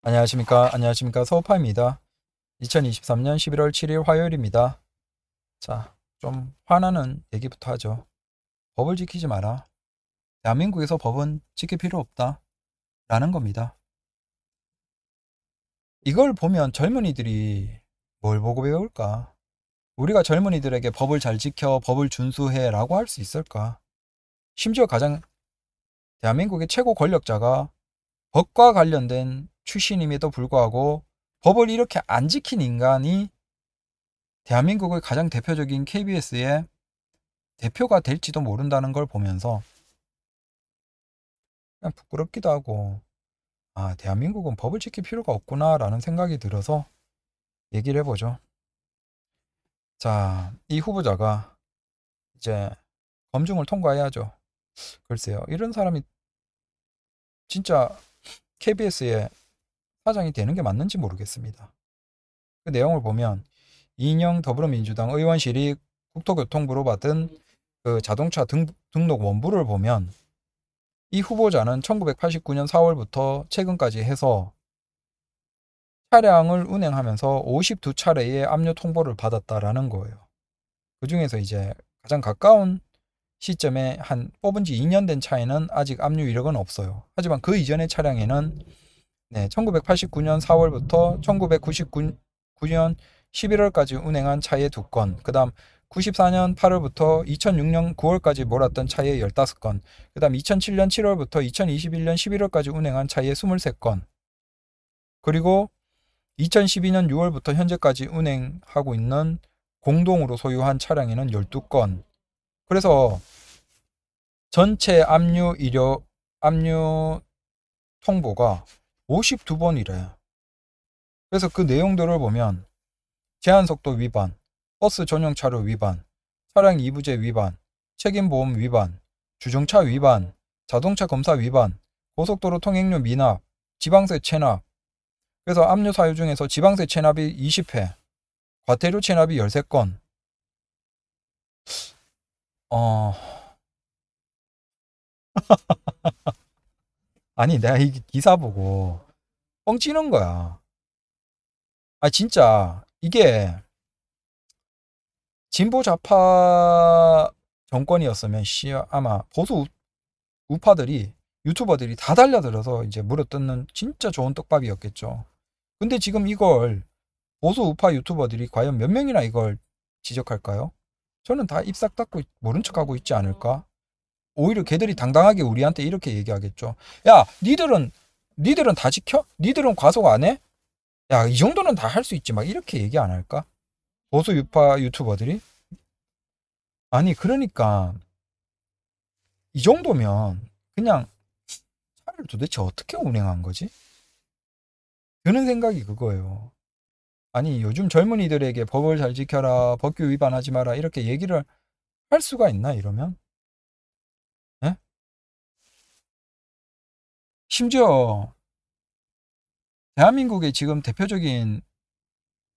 안녕하십니까. 안녕하십니까. 서우파입니다. 2023년 11월 7일 화요일입니다. 자, 좀 화나는 얘기부터 하죠. 법을 지키지 마라. 대한민국에서 법은 지킬 필요 없다. 라는 겁니다. 이걸 보면 젊은이들이 뭘 보고 배울까? 우리가 젊은이들에게 법을 잘 지켜, 법을 준수해 라고 할 수 있을까? 심지어 가장 대한민국의 최고 권력자가 법과 관련된 출신임에도 불구하고 법을 이렇게 안 지킨 인간이 대한민국의 가장 대표적인 KBS의 대표가 될지도 모른다는 걸 보면서 그냥 부끄럽기도 하고 아 대한민국은 법을 지킬 필요가 없구나 라는 생각이 들어서 얘기를 해보죠 자 이 후보자가 이제 검증을 통과해야죠 글쎄요 이런 사람이 진짜 KBS에 파장이 되는 게 맞는지 모르겠습니다. 그 내용을 보면 이인영 더불어민주당 의원실이 국토교통부로 받은 그 자동차 등, 등록 원부를 보면 이 후보자는 1989년 4월부터 최근까지 해서 차량을 운행하면서 52차례의 압류 통보를 받았다라는 거예요. 그 중에서 이제 가장 가까운 시점에 한 뽑은 지 2년 된 차에는 아직 압류 이력은 없어요. 하지만 그 이전의 차량에는 네, 1989년 4월부터 1999년 11월까지 운행한 차의 두건그 다음 94년 8월부터 2006년 9월까지 몰았던 차의 15건, 그 다음 2007년 7월부터 2021년 11월까지 운행한 차의 23건, 그리고 2012년 6월부터 현재까지 운행하고 있는 공동으로 소유한 차량에는 12건. 그래서 전체 압류 이료 압류 통보가 52번이래. 그래서 그 내용들을 보면 제한속도 위반, 버스 전용 차로 위반, 차량 2부제 위반, 책임보험 위반, 주정차 위반, 자동차 검사 위반, 고속도로 통행료 미납, 지방세 체납. 그래서 압류 사유 중에서 지방세 체납이 20회, 과태료 체납이 13건. 어... 아니 내가 이 기사 보고 뻥치는 거야. 아 진짜 이게 진보 좌파 정권이었으면 씨 아마 보수 우파들이 유튜버들이 다 달려들어서 이제 물어뜯는 진짜 좋은 떡밥이었겠죠. 근데 지금 이걸 보수 우파 유튜버들이 과연 몇 명이나 이걸 지적할까요? 저는 다입싹 닫고 모른 척하고 있지 않을까? 오히려 걔들이 당당하게 우리한테 이렇게 얘기하겠죠. 야, 니들은 니들은 다 지켜? 니들은 과속 안 해? 야, 이 정도는 다 할 수 있지. 막 이렇게 얘기 안 할까? 보수 유파 유튜버들이? 아니, 그러니까 이 정도면 그냥 차를 도대체 어떻게 운행한 거지? 드는 생각이 그거예요. 아니, 요즘 젊은이들에게 법을 잘 지켜라, 법규 위반하지 마라 이렇게 얘기를 할 수가 있나 이러면? 심지어 대한민국의 지금 대표적인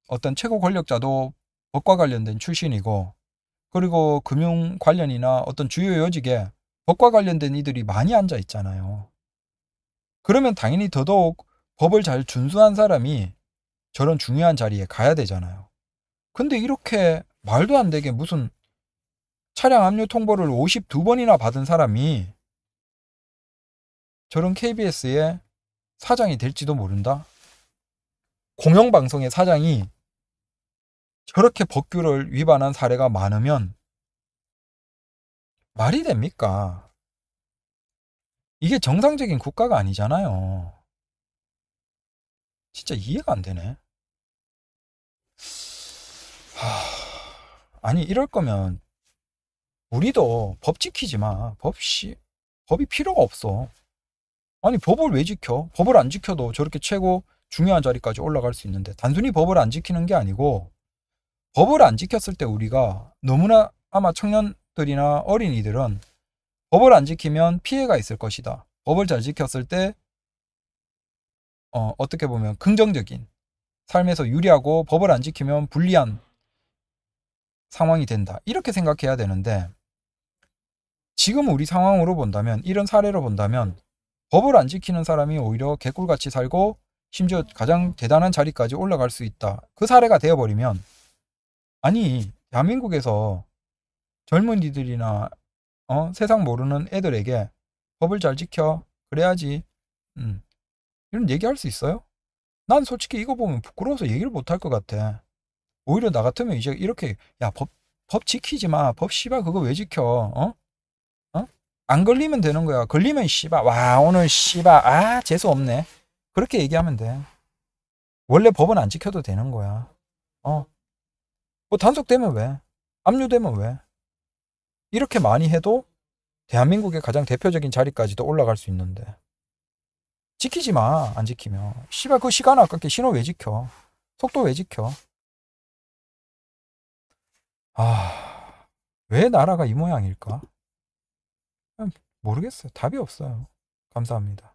어떤 최고 권력자도 법과 관련된 출신이고 그리고 금융 관련이나 어떤 주요 요직에 법과 관련된 이들이 많이 앉아 있잖아요. 그러면 당연히 더더욱 법을 잘 준수한 사람이 저런 중요한 자리에 가야 되잖아요. 근데 이렇게 말도 안 되게 무슨 차량 압류 통보를 52번이나 받은 사람이 저런 KBS의 사장이 될지도 모른다. 공영방송의 사장이 저렇게 법규를 위반한 사례가 많으면 말이 됩니까? 이게 정상적인 국가가 아니잖아요. 진짜 이해가 안 되네. 하... 아니 이럴 거면 우리도 법 지키지 마. 법시 법이 필요가 없어. 아니 법을 왜 지켜? 법을 안 지켜도 저렇게 최고 중요한 자리까지 올라갈 수 있는데 단순히 법을 안 지키는 게 아니고 법을 안 지켰을 때 우리가 너무나 아마 청년들이나 어린이들은 법을 안 지키면 피해가 있을 것이다. 법을 잘 지켰을 때 어, 어떻게 보면 긍정적인 삶에서 유리하고 법을 안 지키면 불리한 상황이 된다. 이렇게 생각해야 되는데 지금 우리 상황으로 본다면 이런 사례로 본다면 법을 안 지키는 사람이 오히려 개꿀같이 살고 심지어 가장 대단한 자리까지 올라갈 수 있다. 그 사례가 되어버리면 아니 대한민국에서 젊은이들이나 어? 세상 모르는 애들에게 법을 잘 지켜 그래야지 음. 이런 얘기할 수 있어요? 난 솔직히 이거 보면 부끄러워서 얘기를 못 할 것 같아. 오히려 나 같으면 이제 이렇게 야법 법 지키지 마. 법 씨발 그거 왜 지켜? 어? 안 걸리면 되는 거야. 걸리면 씨바 와 오늘 씨바 아 재수 없네. 그렇게 얘기하면 돼. 원래 법은 안 지켜도 되는 거야. 어. 뭐 단속되면 왜? 압류되면 왜? 이렇게 많이 해도 대한민국의 가장 대표적인 자리까지도 올라갈 수 있는데 지키지 마. 안 지키면 씨발 그 시간 아깝게 신호 왜 지켜? 속도 왜 지켜? 아, 왜 나라가 이 모양일까? 음, 모르겠어요. 답이 없어요. 감사합니다.